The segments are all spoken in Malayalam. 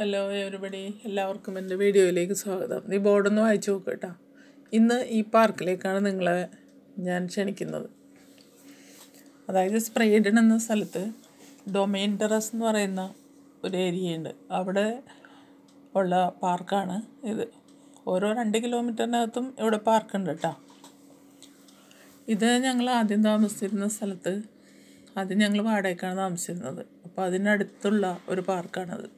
ഹലോ എവരിബഡി എല്ലാവർക്കും എൻ്റെ വീഡിയോയിലേക്ക് സ്വാഗതം ഈ ബോർഡൊന്ന് വായിച്ചു നോക്കുക കേട്ടോ ഇന്ന് ഈ പാർക്കിലേക്കാണ് നിങ്ങളെ ഞാൻ ക്ഷണിക്കുന്നത് അതായത് സ്പ്രേഡൻ എന്ന സ്ഥലത്ത് ഡൊമൈൻ ടെറസ് എന്ന് പറയുന്ന ഒരു ഏരിയ ഉണ്ട് അവിടെ ഉള്ള പാർക്കാണ് ഇത് ഓരോ രണ്ട് കിലോമീറ്ററിനകത്തും ഇവിടെ പാർക്കുണ്ട് കേട്ടോ ഇത് ഞങ്ങൾ ആദ്യം താമസിച്ചിരുന്ന സ്ഥലത്ത് ആദ്യം ഞങ്ങൾ വാടകയ്ക്കാണ് താമസിച്ചിരുന്നത് അപ്പോൾ അതിനടുത്തുള്ള ഒരു പാർക്കാണത്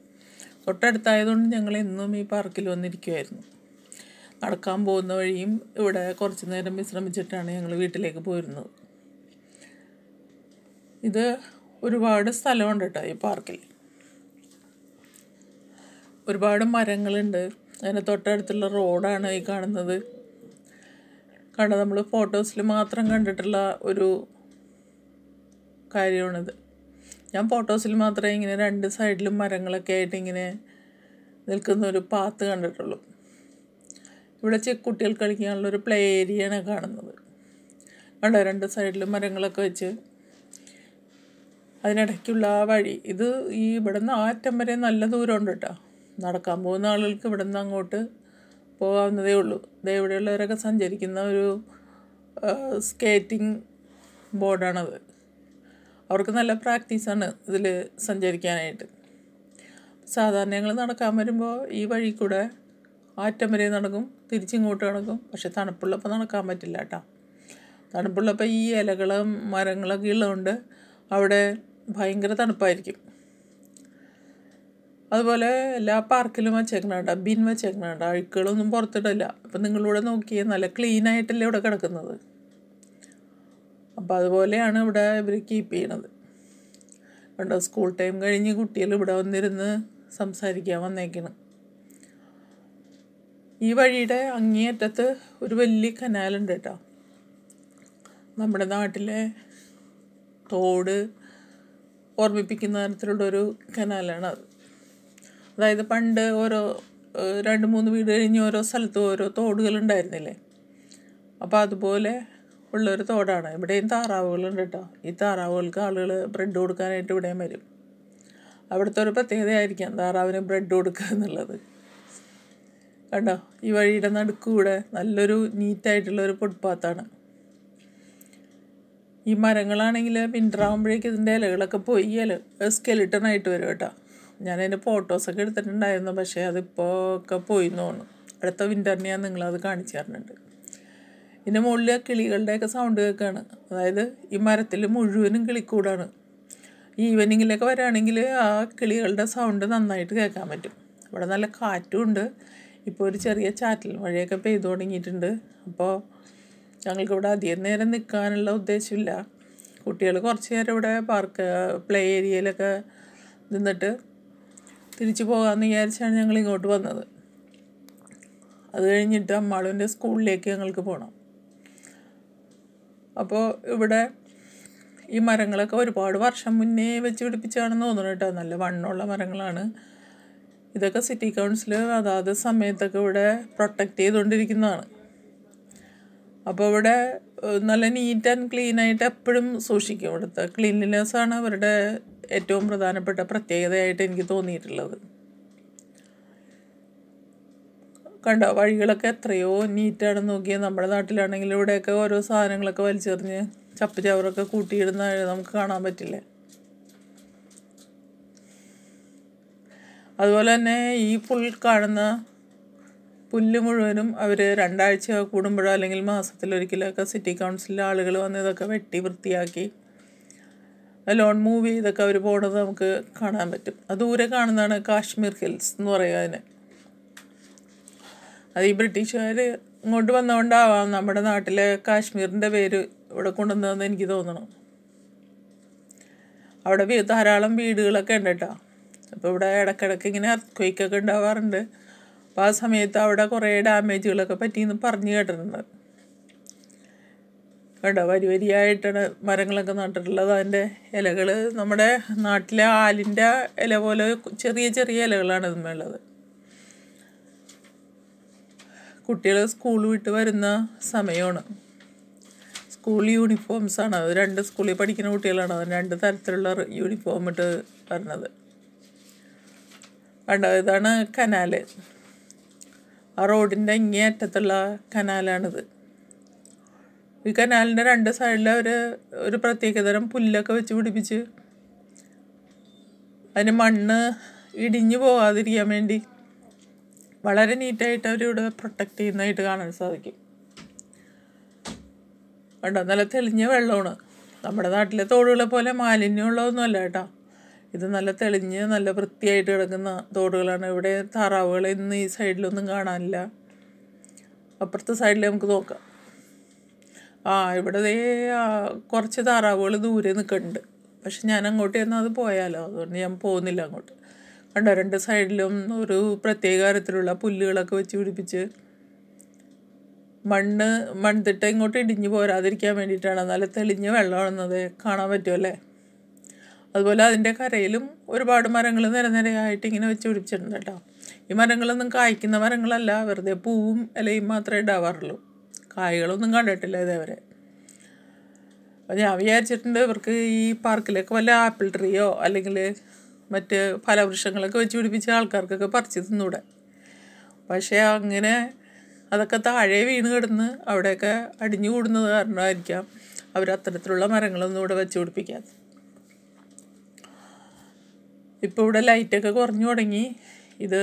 തൊട്ടടുത്തായതുകൊണ്ട് ഞങ്ങൾ എന്നും ഈ പാർക്കിൽ വന്നിരിക്കുമായിരുന്നു നടക്കാൻ പോകുന്ന വഴിയും ഇവിടെ കുറച്ച് നേരം വിശ്രമിച്ചിട്ടാണ് ഞങ്ങൾ വീട്ടിലേക്ക് പോയിരുന്നത് ഇത് ഒരുപാട് സ്ഥലമുണ്ട് കേട്ടോ ഈ പാർക്കിൽ ഒരുപാട് മരങ്ങളുണ്ട് അതിൻ്റെ തൊട്ടടുത്തുള്ള റോഡാണ് ഈ കാണുന്നത് കണ്ട നമ്മൾ ഫോട്ടോസിൽ മാത്രം കണ്ടിട്ടുള്ള ഒരു കാര്യമാണിത് ഞാൻ ഫോട്ടോസിൽ മാത്രമേ ഇങ്ങനെ രണ്ട് സൈഡിലും മരങ്ങളൊക്കെ ആയിട്ട് ഇങ്ങനെ നിൽക്കുന്ന ഒരു പാത്ത് കണ്ടിട്ടുള്ളൂ ഇവിടെ കുട്ടികൾ കളിക്കാനുള്ള ഒരു പ്ലേ ഏരിയയാണ് കാണുന്നത് കണ്ടോ രണ്ട് സൈഡിലും മരങ്ങളൊക്കെ വെച്ച് അതിനിടയ്ക്കുള്ള ആ വഴി ഇത് ഈ ഇവിടുന്ന് ആറ്റം വരെ നല്ല ദൂരമുണ്ട് കേട്ടോ നടക്കാൻ പോകുന്ന ആളുകൾക്ക് ഇവിടുന്ന് അങ്ങോട്ട് പോകാവുന്നതേ ഉള്ളൂ ഇതേ ഇവിടെയുള്ളവരൊക്കെ സഞ്ചരിക്കുന്ന ഒരു സ്കേറ്റിംഗ് ബോർഡാണത് അവർക്ക് നല്ല പ്രാക്ടീസാണ് ഇതിൽ സഞ്ചരിക്കാനായിട്ട് സാധാരണ ഞങ്ങൾ നടക്കാൻ വരുമ്പോൾ ഈ വഴി കൂടെ ആറ്റം വരെ നടക്കും തിരിച്ചിങ്ങോട്ട് നടക്കും പക്ഷെ തണുപ്പുള്ളപ്പോൾ നടക്കാൻ പറ്റില്ല കേട്ടോ തണുപ്പുള്ളപ്പോൾ ഈ ഇലകളും മരങ്ങളൊക്കെ ഉള്ളതുകൊണ്ട് അവിടെ ഭയങ്കര തണുപ്പായിരിക്കും അതുപോലെ എല്ലാ പാർക്കിലും കേട്ടോ ബിൻ കേട്ടോ അഴുക്കുകളൊന്നും പുറത്തിടില്ല അപ്പം നിങ്ങളിവിടെ നോക്കിയേ നല്ല ക്ലീനായിട്ടല്ലേ ഇവിടെ കിടക്കുന്നത് അപ്പോൾ അതുപോലെയാണ് ഇവിടെ ഇവർ കീപ്പ് ചെയ്യണത് കണ്ടോ സ്കൂൾ ടൈം കഴിഞ്ഞ് കുട്ടികൾ ഇവിടെ വന്നിരുന്ന് സംസാരിക്കാൻ വന്നേക്കണം ഈ വഴിയുടെ അങ്ങേയറ്റത്ത് ഒരു വലിയ കനാലുണ്ട് കേട്ടോ നമ്മുടെ നാട്ടിലെ തോട് ഓർമ്മിപ്പിക്കുന്ന തരത്തിലുള്ള ഒരു കനാലാണ് അത് അതായത് പണ്ട് ഓരോ രണ്ട് മൂന്ന് വീട് കഴിഞ്ഞ് ഓരോ സ്ഥലത്തും ഓരോ തോടുകൾ ഉണ്ടായിരുന്നില്ലേ അപ്പോൾ അതുപോലെ ഉള്ളൊരു തോടാണ് ഇവിടെയും താറാവുകളുണ്ട് കേട്ടോ ഈ താറാവുകൾക്ക് ആളുകൾ ബ്രെഡ് കൊടുക്കാനായിട്ട് ഇവിടെയും വരും അവിടുത്തെ ഒരു പ്രത്യേകതയായിരിക്കാം താറാവിന് ബ്രെഡ് കൊടുക്കുക എന്നുള്ളത് കണ്ടോ ഈ വഴിയുടെ നടുക്കൂടെ നല്ലൊരു ഒരു ഫുട്പാത്താണ് ഈ മരങ്ങളാണെങ്കിൽ വിൻ്ററാകുമ്പോഴേക്കും ഇതിൻ്റെ ഇലകളൊക്കെ പോയി ഇല സ്കെലിട്ടണായിട്ട് വരും കേട്ടോ ഞാൻ ഫോട്ടോസൊക്കെ എടുത്തിട്ടുണ്ടായിരുന്നു പക്ഷേ അതിപ്പോൾ ഒക്കെ പോയി എന്ന് തോന്നുന്നു അടുത്ത വിൻ്ററിനെ ഞാൻ നിങ്ങളത് കാണിച്ചു തരുന്നുണ്ട് ഇതിൻ്റെ മുകളിൽ കിളികളുടെയൊക്കെ സൗണ്ട് കേൾക്കുകയാണ് അതായത് ഈ മരത്തിൽ മുഴുവനും കിളിക്കൂടാണ് ഈവനിങ്ങിലൊക്കെ വരികയാണെങ്കിൽ ആ കിളികളുടെ സൗണ്ട് നന്നായിട്ട് കേൾക്കാൻ പറ്റും ഇവിടെ നല്ല കാറ്റും ഉണ്ട് ഇപ്പോൾ ഒരു ചെറിയ ചാറ്റൽ മഴയൊക്കെ പെയ്തു തുടങ്ങിയിട്ടുണ്ട് അപ്പോൾ ഞങ്ങൾക്കിവിടെ അധികം നേരം നിൽക്കാനുള്ള ഉദ്ദേശമില്ല കുട്ടികൾ കുറച്ച് നേരം ഇവിടെ പാർക്ക് പ്ലേ ഏരിയയിലൊക്കെ നിന്നിട്ട് തിരിച്ചു പോകാമെന്ന് വിചാരിച്ചാണ് ഞങ്ങൾ ഇങ്ങോട്ട് വന്നത് അത് കഴിഞ്ഞിട്ട് അമ്മാളുവിൻ്റെ സ്കൂളിലേക്ക് ഞങ്ങൾക്ക് പോകണം അപ്പോൾ ഇവിടെ ഈ മരങ്ങളൊക്കെ ഒരുപാട് വർഷം മുന്നേ വെച്ച് പിടിപ്പിച്ചാണെന്ന് തോന്നുന്നു കേട്ടോ നല്ല വണ്ണമുള്ള മരങ്ങളാണ് ഇതൊക്കെ സിറ്റി കൗൺസിൽ അതാത് സമയത്തൊക്കെ ഇവിടെ പ്രൊട്ടക്റ്റ് ചെയ്തുകൊണ്ടിരിക്കുന്നതാണ് അപ്പോൾ ഇവിടെ നല്ല നീറ്റ് ആൻഡ് ക്ലീനായിട്ട് എപ്പോഴും സൂക്ഷിക്കും ഇവിടുത്തെ ക്ലീൻലിനെസ്സാണ് അവരുടെ ഏറ്റവും പ്രധാനപ്പെട്ട പ്രത്യേകതയായിട്ട് എനിക്ക് തോന്നിയിട്ടുള്ളത് കണ്ടോ വഴികളൊക്കെ എത്രയോ നീറ്റാണ് നോക്കിയത് നമ്മുടെ നാട്ടിലാണെങ്കിൽ ഇവിടെയൊക്കെ ഓരോ സാധനങ്ങളൊക്കെ വലിച്ചെറിഞ്ഞ് ചപ്പ് ചവറൊക്കെ കൂട്ടിയിടുന്ന നമുക്ക് കാണാൻ പറ്റില്ല അതുപോലെ തന്നെ ഈ പുൽ കാണുന്ന പുല്ല് മുഴുവനും അവർ രണ്ടാഴ്ച കൂടുമ്പോഴോ അല്ലെങ്കിൽ മാസത്തിലൊരിക്കലൊക്കെ സിറ്റി കൗൺസിലിലെ ആളുകൾ വന്ന് ഇതൊക്കെ വെട്ടി വൃത്തിയാക്കി ലോൺ മൂവ് ചെയ്തൊക്കെ അവർ പോണത് നമുക്ക് കാണാൻ പറ്റും അത് ദൂരെ കാണുന്നതാണ് കാശ്മീർ ഹിൽസ് എന്ന് പറയുക അതിന് അത് ഈ ബ്രിട്ടീഷുകാർ ഇങ്ങോട്ട് വന്നുകൊണ്ടാവാം നമ്മുടെ നാട്ടിലെ കാശ്മീരിൻ്റെ പേര് ഇവിടെ കൊണ്ടുവന്നതെന്ന് എനിക്ക് തോന്നണം അവിടെ ധാരാളം വീടുകളൊക്കെ ഉണ്ട് കേട്ടോ അപ്പോൾ ഇവിടെ ഇടക്കിടക്ക് ഇങ്ങനെ അർത്ത്ക്വയ്ക്കൊക്കെ ഉണ്ടാവാറുണ്ട് അപ്പോൾ ആ സമയത്ത് അവിടെ കുറേ ഡാമേജുകളൊക്കെ പറ്റിയെന്ന് പറഞ്ഞു കേട്ടിട്ടുണ്ട് കേട്ടോ വരി വരിയായിട്ടാണ് മരങ്ങളൊക്കെ നട്ടിട്ടുള്ളത് അതിൻ്റെ ഇലകൾ നമ്മുടെ നാട്ടിലെ ആലിൻ്റെ ഇല പോലെ ചെറിയ ചെറിയ ഇലകളാണ് ഇതിന്മേളത് കുട്ടികൾ സ്കൂൾ വിട്ട് വരുന്ന സമയമാണ് സ്കൂൾ യൂണിഫോംസാണ് അത് രണ്ട് സ്കൂളിൽ പഠിക്കുന്ന കുട്ടികളാണ് അത് രണ്ട് തരത്തിലുള്ള യൂണിഫോം ഇട്ട് വരുന്നത് കണ്ടോ ഇതാണ് കനാല് ആ റോഡിൻ്റെ ഇങ്ങേ അറ്റത്തുള്ള കനാലാണിത് ഈ കനാലിൻ്റെ രണ്ട് സൈഡിൽ അവർ ഒരു പ്രത്യേകതരം പുല്ലൊക്കെ വെച്ച് പിടിപ്പിച്ച് അതിന് മണ്ണ് ഇടിഞ്ഞു പോകാതിരിക്കാൻ വേണ്ടി വളരെ നീറ്റായിട്ട് അവരിവിടെ പ്രൊട്ടക്റ്റ് ചെയ്യുന്നതായിട്ട് കാണാൻ സാധിക്കും കണ്ടോ നല്ല തെളിഞ്ഞ വെള്ളമാണ് നമ്മുടെ നാട്ടിലെ തോടുകളെ പോലെ അല്ല കേട്ടോ ഇത് നല്ല തെളിഞ്ഞ് നല്ല വൃത്തിയായിട്ട് കിടക്കുന്ന തോടുകളാണ് ഇവിടെ താറാവുകൾ ഇന്ന് ഈ സൈഡിലൊന്നും കാണാനില്ല അപ്പുറത്തെ സൈഡിൽ നമുക്ക് നോക്കാം ആ ഇവിടെ കുറച്ച് താറാവുകൾ ദൂരെ നിൽക്കുന്നുണ്ട് പക്ഷെ ഞാൻ അങ്ങോട്ട് ചെന്നാൽ അത് പോയാലോ അതുകൊണ്ട് ഞാൻ പോകുന്നില്ല അങ്ങോട്ട് അവിടെ രണ്ട് സൈഡിലും ഒരു പ്രത്യേക തരത്തിലുള്ള പുല്ലുകളൊക്കെ വെച്ച് പിടിപ്പിച്ച് മണ്ണ് മൺതിട്ട ഇങ്ങോട്ട് ഇടിഞ്ഞു പോരാതിരിക്കാൻ വേണ്ടിയിട്ടാണ് നല്ല തെളിഞ്ഞ് വെള്ളമാണെന്നത് കാണാൻ പറ്റുമല്ലേ അതുപോലെ അതിൻ്റെ കരയിലും ഒരുപാട് മരങ്ങൾ നിരനിരയായിട്ട് ഇങ്ങനെ വെച്ച് പിടിപ്പിച്ചിട്ടുണ്ട് കേട്ടോ ഈ മരങ്ങളൊന്നും കായ്ക്കുന്ന മരങ്ങളല്ല വെറുതെ പൂവും ഇലയും മാത്രമേ ഉണ്ടാവാറുള്ളൂ കായകളൊന്നും കണ്ടിട്ടില്ല ഇതേവരെ അപ്പോൾ ഞാൻ വിചാരിച്ചിട്ടുണ്ട് ഇവർക്ക് ഈ പാർക്കിലേക്ക് വല്ല ആപ്പിൾ ട്രീയോ അല്ലെങ്കിൽ മറ്റ് ഫലവൃക്ഷങ്ങളൊക്കെ വെച്ച് പിടിപ്പിച്ച ആൾക്കാർക്കൊക്കെ പറിച്ച് തിന്നൂടെ പക്ഷേ അങ്ങനെ അതൊക്കെ താഴെ വീണ് കിടന്ന് അവിടെയൊക്കെ അടിഞ്ഞു കൂടുന്നത് കാരണമായിരിക്കാം അവർ അത്തരത്തിലുള്ള മരങ്ങളൊന്നും ഇവിടെ വെച്ച് പിടിപ്പിക്കാത്ത ഇപ്പോൾ ഇവിടെ ലൈറ്റൊക്കെ കുറഞ്ഞു തുടങ്ങി ഇത്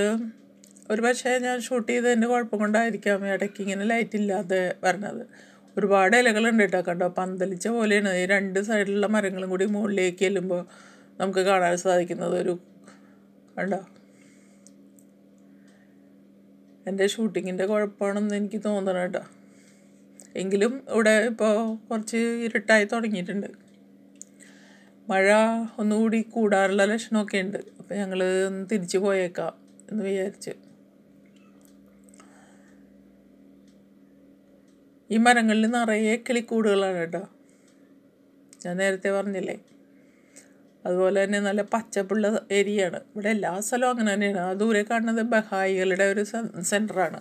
ഒരു പക്ഷേ ഞാൻ ഷൂട്ട് ചെയ്തതിൻ്റെ കുഴപ്പം കൊണ്ടായിരിക്കാം ഇടയ്ക്ക് ഇങ്ങനെ ലൈറ്റ് ഇല്ലാതെ വരണത് ഒരുപാട് ഇലകളുണ്ട് കേട്ടോ കണ്ടോ പന്തലിച്ച പോലെയാണ് ഈ രണ്ട് സൈഡിലുള്ള മരങ്ങളും കൂടി മുകളിലേക്ക് ചെല്ലുമ്പോൾ നമുക്ക് കാണാൻ സാധിക്കുന്നത് ഒരു കണ്ടോ എൻ്റെ ഷൂട്ടിങ്ങിൻ്റെ കുഴപ്പമാണെന്ന് എനിക്ക് തോന്നണം കേട്ടോ എങ്കിലും ഇവിടെ ഇപ്പോൾ കുറച്ച് ഇരുട്ടായി തുടങ്ങിയിട്ടുണ്ട് മഴ ഒന്നുകൂടി കൂടാറുള്ള ലക്ഷണമൊക്കെ ഉണ്ട് അപ്പോൾ ഞങ്ങൾ ഒന്ന് തിരിച്ചു പോയേക്കാം എന്ന് വിചാരിച്ച് ഈ മരങ്ങളിൽ നിറയെ കിളിക്കൂടുകളാണ് കേട്ടോ ഞാൻ നേരത്തെ പറഞ്ഞില്ലേ അതുപോലെ തന്നെ നല്ല പച്ചപ്പുള്ള ഏരിയയാണ് ഇവിടെ എല്ലാ സ്ഥലവും അങ്ങനെ തന്നെയാണ് ആ ദൂരെ കാണുന്നത് ബഹായികളുടെ ഒരു സെൻറ്ററാണ്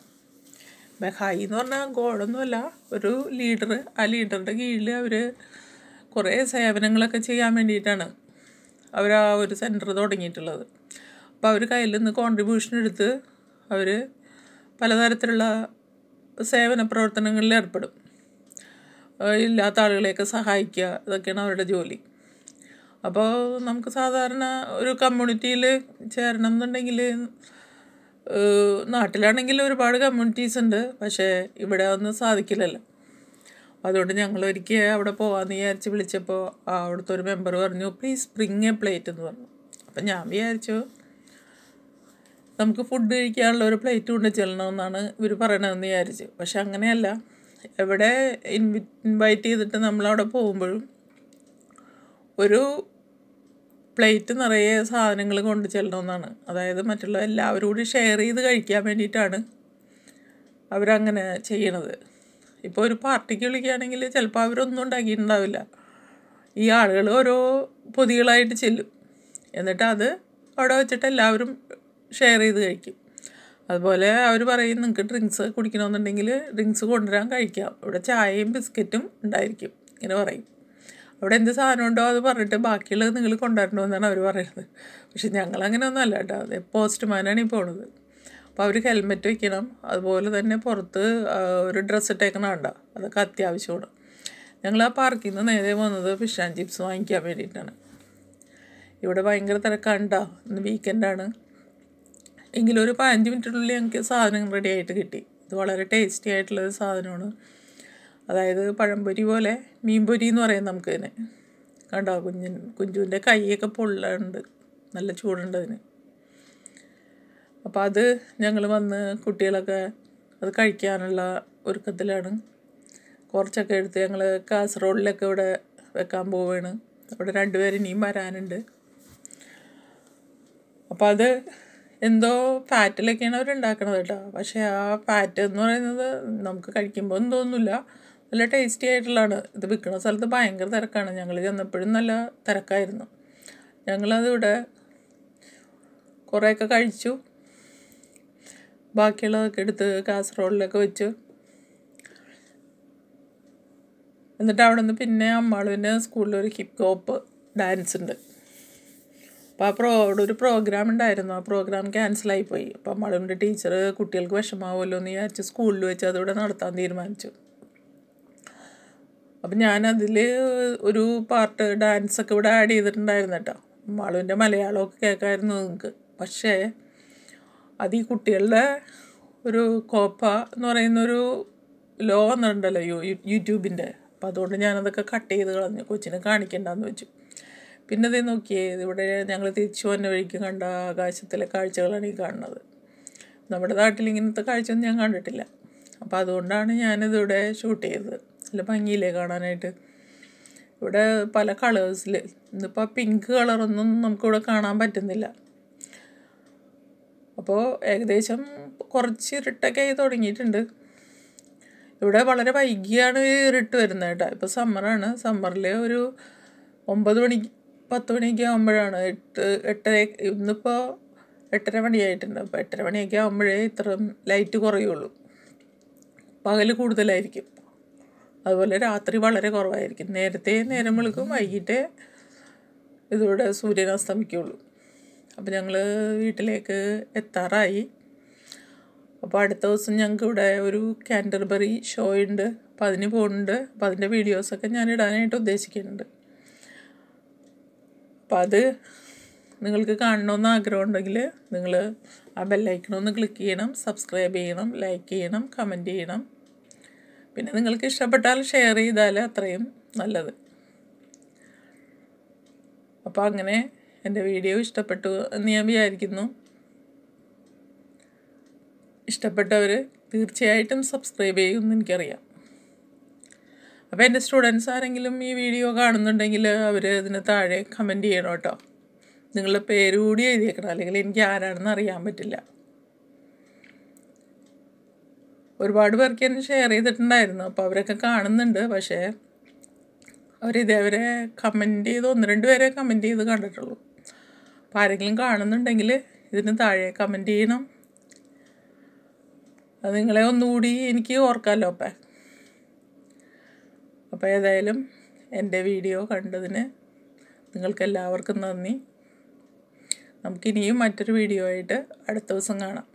ബഹായി എന്ന് പറഞ്ഞാൽ ഗോഡൊന്നുമല്ല ഒരു ലീഡർ ആ ലീഡറിൻ്റെ കീഴിൽ അവർ കുറേ സേവനങ്ങളൊക്കെ ചെയ്യാൻ വേണ്ടിയിട്ടാണ് അവർ ആ ഒരു സെൻറ്റർ തുടങ്ങിയിട്ടുള്ളത് അപ്പോൾ അവർ കയ്യിൽ നിന്ന് കോൺട്രിബ്യൂഷൻ എടുത്ത് അവർ പലതരത്തിലുള്ള സേവന പ്രവർത്തനങ്ങളിൽ ഏർപ്പെടും ഇല്ലാത്ത ആളുകളെയൊക്കെ സഹായിക്കുക ഇതൊക്കെയാണ് അവരുടെ ജോലി അപ്പോൾ നമുക്ക് സാധാരണ ഒരു കമ്മ്യൂണിറ്റിയിൽ ചേരണം എന്നുണ്ടെങ്കിൽ നാട്ടിലാണെങ്കിൽ ഒരുപാട് കമ്മ്യൂണിറ്റീസ് ഉണ്ട് പക്ഷേ ഇവിടെ ഒന്നും സാധിക്കില്ലല്ലോ അതുകൊണ്ട് ഞങ്ങൾ ഒരിക്കൽ അവിടെ പോകാമെന്ന് വിചാരിച്ച് വിളിച്ചപ്പോൾ അവിടുത്തെ ഒരു മെമ്പർ പറഞ്ഞു പ്ലീസ് സ്പ്രിങ് എ പ്ലേറ്റ് എന്ന് പറഞ്ഞു അപ്പം ഞാൻ വിചാരിച്ചു നമുക്ക് ഫുഡ് കഴിക്കാനുള്ള ഒരു പ്ലേറ്റ് കൊണ്ട് ചെല്ലണമെന്നാണ് ഇവർ പറയണതെന്ന് വിചാരിച്ചു പക്ഷെ അങ്ങനെയല്ല എവിടെ ഇൻവൈറ്റ് ചെയ്തിട്ട് നമ്മളവിടെ പോകുമ്പോഴും ഒരു പ്ലേറ്റ് നിറയെ സാധനങ്ങൾ കൊണ്ട് ചെല്ലണമെന്നാണ് അതായത് മറ്റുള്ള എല്ലാവരും കൂടി ഷെയർ ചെയ്ത് കഴിക്കാൻ വേണ്ടിയിട്ടാണ് അവരങ്ങനെ ചെയ്യണത് ഇപ്പോൾ ഒരു പാർട്ടിക്ക് വിളിക്കുകയാണെങ്കിൽ ചിലപ്പോൾ അവരൊന്നും ഉണ്ടാക്കിയിട്ടുണ്ടാവില്ല ഈ ആളുകൾ ഓരോ പൊതികളായിട്ട് ചെല്ലും എന്നിട്ട് അത് അവിടെ വെച്ചിട്ട് എല്ലാവരും ഷെയർ ചെയ്ത് കഴിക്കും അതുപോലെ അവർ പറയും നിങ്ങൾക്ക് ഡ്രിങ്ക്സ് കുടിക്കണമെന്നുണ്ടെങ്കിൽ ഡ്രിങ്ക്സ് കൊണ്ടുവരാൻ കഴിക്കാം ഇവിടെ ചായയും ബിസ്ക്കറ്റും ഉണ്ടായിരിക്കും ഇങ്ങനെ പറയും അവിടെ എന്ത് സാധനം ഉണ്ടോ അത് പറഞ്ഞിട്ട് ബാക്കിയുള്ളത് നിങ്ങൾ കൊണ്ടുവരണമെന്നാണ് അവർ പറയുന്നത് പക്ഷെ ഞങ്ങൾ അങ്ങനെ ഒന്നും അല്ല കേട്ടോ അത് പോസ്റ്റ്മാനാണ് ഈ പോണത് അപ്പോൾ അവർ ഹെൽമെറ്റ് വെക്കണം അതുപോലെ തന്നെ പുറത്ത് ഒരു ഡ്രസ്സ് ഇട്ടേക്കണം വേണ്ട അതൊക്കെ അത്യാവശ്യമാണ് ഞങ്ങൾ ആ പാർക്കിൽ നിന്ന് നേരെ പോകുന്നത് ഫിഷ് ആൻഡ് ചിപ്സ് വാങ്ങിക്കാൻ വേണ്ടിയിട്ടാണ് ഇവിടെ ഭയങ്കര തിരക്കാണ്ടോ ഇന്ന് വീക്കെൻഡാണ് എങ്കിലും ഒരു പതിനഞ്ച് മിനിറ്റിനുള്ളിൽ ഞങ്ങൾക്ക് സാധനം റെഡി ആയിട്ട് കിട്ടി ഇത് വളരെ ടേസ്റ്റി ആയിട്ടുള്ളൊരു സാധനമാണ് അതായത് പഴംപൊരി പോലെ മീൻപൊരി എന്ന് പറയും നമുക്ക് കണ്ടോ കുഞ്ഞിൻ കുഞ്ചുവിൻ്റെ കൈയൊക്കെ പൊള്ളുണ്ട് നല്ല ചൂടുണ്ട് അതിന് അപ്പോൾ അത് ഞങ്ങൾ വന്ന് കുട്ടികളൊക്കെ അത് കഴിക്കാനുള്ള ഒരുക്കത്തിലാണ് കുറച്ചൊക്കെ എടുത്ത് ഞങ്ങൾ കാസർഗോഡിലൊക്കെ ഇവിടെ വെക്കാൻ പോവുകയാണ് അവിടെ രണ്ടുപേരും ഇനിയും വരാനുണ്ട് അപ്പോൾ അത് എന്തോ ഫാറ്റിലൊക്കെയാണ് അവർ ഉണ്ടാക്കണത് കേട്ടോ പക്ഷേ ആ ഫാറ്റ് എന്ന് പറയുന്നത് നമുക്ക് കഴിക്കുമ്പോൾ തോന്നുന്നില്ല നല്ല ടേസ്റ്റി ആയിട്ടുള്ളതാണ് ഇത് വിൽക്കുന്ന സ്ഥലത്ത് ഭയങ്കര തിരക്കാണ് ഞങ്ങൾ ചെന്നപ്പോഴും നല്ല തിരക്കായിരുന്നു ഞങ്ങളതിവിടെ കുറേയൊക്കെ കഴിച്ചു ബാക്കിയുള്ളതൊക്കെ എടുത്ത് കാസർഗോഡിലൊക്കെ വെച്ചു എന്നിട്ട് അവിടെ നിന്ന് പിന്നെ പിന്നെ സ്കൂളിലൊരു ഹിപ് ഹോപ്പ് ഡാൻസ് ഉണ്ട് അപ്പോൾ ആ പ്രോ അവിടെ ഒരു പ്രോഗ്രാം ഉണ്ടായിരുന്നു ആ പ്രോഗ്രാം ക്യാൻസലായിപ്പോയി പോയി അപ്പോൾ അമ്മാളുവിൻ്റെ ടീച്ചർ കുട്ടികൾക്ക് വിഷമാവുമല്ലോ എന്ന് വിചാരിച്ച് സ്കൂളിൽ വെച്ച് അതിവിടെ നടത്താൻ തീരുമാനിച്ചു അപ്പം ഞാനതിൽ ഒരു പാർട്ട് ഡാൻസൊക്കെ ഇവിടെ ആഡ് ചെയ്തിട്ടുണ്ടായിരുന്നു കേട്ടോ മാളുവിൻ്റെ മലയാളമൊക്കെ കേൾക്കായിരുന്നു നിങ്ങൾക്ക് പക്ഷേ അത് ഈ കുട്ടികളുടെ ഒരു കോപ്പ എന്ന് പറയുന്നൊരു ലോ വന്നിട്ടുണ്ടല്ലോ യൂ യൂട്യൂബിൻ്റെ അപ്പോൾ അതുകൊണ്ട് ഞാനതൊക്കെ കട്ട് ചെയ്ത് കളഞ്ഞു കൊച്ചിനെ കാണിക്കണ്ടെന്ന് വെച്ചു പിന്നെ അതേ നോക്കിയേ ഇവിടെ ഞങ്ങൾ തിരിച്ചു വന്ന വഴിക്ക് കണ്ട ആകാശത്തിലെ കാഴ്ചകളാണ് ഈ കാണുന്നത് നമ്മുടെ നാട്ടിൽ ഇങ്ങനത്തെ കാഴ്ചയൊന്നും ഞാൻ കണ്ടിട്ടില്ല അപ്പോൾ അതുകൊണ്ടാണ് ഞാനിതിവിടെ ഷൂട്ട് ചെയ്തത് നല്ല ഭംഗിയില്ലേ കാണാനായിട്ട് ഇവിടെ പല കളേഴ്സിൽ ഇന്നിപ്പോൾ പിങ്ക് കളറൊന്നും നമുക്കിവിടെ കാണാൻ പറ്റുന്നില്ല അപ്പോൾ ഏകദേശം കുറച്ച് ഇരുട്ടൊക്കെ ആയി തുടങ്ങിയിട്ടുണ്ട് ഇവിടെ വളരെ വൈകിയാണ് ഇരുട്ട് വരുന്നത് കേട്ടോ ഇപ്പോൾ സമ്മറാണ് സമ്മറിൽ ഒരു ഒമ്പത് മണി പത്ത് മണിയൊക്കെ ആകുമ്പോഴാണ് എട്ട് എട്ടര ഇന്നിപ്പോൾ എട്ടര മണിയായിട്ടുണ്ട് അപ്പോൾ എട്ടര മണിയൊക്കെ ആകുമ്പോഴേ ഇത്രയും ലൈറ്റ് കുറയുള്ളൂ പകൽ കൂടുതലായിരിക്കും അതുപോലെ രാത്രി വളരെ കുറവായിരിക്കും നേരത്തെ നേരം വിളിക്കും വൈകിട്ടേ ഇതിവിടെ സൂര്യൻ അസ്തമിക്കുള്ളൂ അപ്പോൾ ഞങ്ങൾ വീട്ടിലേക്ക് എത്താറായി അപ്പോൾ അടുത്ത ദിവസം ഞങ്ങൾക്ക് ഇവിടെ ഒരു കാൻഡർബറി ഷോ ഉണ്ട് അപ്പം അതിന് പോകുന്നുണ്ട് അപ്പം അതിൻ്റെ വീഡിയോസൊക്കെ ഞാൻ ഇടാനായിട്ട് ഉദ്ദേശിക്കുന്നുണ്ട് അപ്പം അത് നിങ്ങൾക്ക് കാണണമെന്ന് ഉണ്ടെങ്കിൽ നിങ്ങൾ ആ ബെല്ലൈക്കണൊന്ന് ക്ലിക്ക് ചെയ്യണം സബ്സ്ക്രൈബ് ചെയ്യണം ലൈക്ക് ചെയ്യണം കമൻറ്റ് ചെയ്യണം പിന്നെ നിങ്ങൾക്ക് ഇഷ്ടപ്പെട്ടാൽ ഷെയർ ചെയ്താൽ അത്രയും നല്ലത് അപ്പോൾ അങ്ങനെ എൻ്റെ വീഡിയോ ഇഷ്ടപ്പെട്ടു എന്ന് ഞാൻ വിചാരിക്കുന്നു ഇഷ്ടപ്പെട്ടവർ തീർച്ചയായിട്ടും സബ്സ്ക്രൈബ് ചെയ്യുമെന്ന് എനിക്കറിയാം അപ്പോൾ എൻ്റെ സ്റ്റുഡൻസ് ആരെങ്കിലും ഈ വീഡിയോ കാണുന്നുണ്ടെങ്കിൽ അവർ ഇതിന് താഴെ കമൻറ്റ് ചെയ്യണം കേട്ടോ നിങ്ങളുടെ പേര് കൂടി എഴുതിയേക്കണം അല്ലെങ്കിൽ എനിക്ക് ആരാണെന്ന് അറിയാൻ പറ്റില്ല ഒരുപാട് പേർക്ക് എന്നെ ഷെയർ ചെയ്തിട്ടുണ്ടായിരുന്നു അപ്പോൾ അവരൊക്കെ കാണുന്നുണ്ട് പക്ഷേ അവരിതേവരെ കമൻറ്റ് ചെയ്ത് ഒന്ന് രണ്ട് പേരെ കമൻറ്റ് ചെയ്ത് കണ്ടിട്ടുള്ളൂ അപ്പോൾ ആരെങ്കിലും കാണുന്നുണ്ടെങ്കിൽ ഇതിന് താഴെ കമൻറ്റ് ചെയ്യണം അത് നിങ്ങളെ ഒന്നുകൂടി എനിക്ക് ഓർക്കാമല്ലോ അപ്പം അപ്പോൾ ഏതായാലും എൻ്റെ വീഡിയോ കണ്ടതിന് നിങ്ങൾക്കെല്ലാവർക്കും നന്ദി നമുക്കിനിയും മറ്റൊരു വീഡിയോ ആയിട്ട് അടുത്ത ദിവസം കാണാം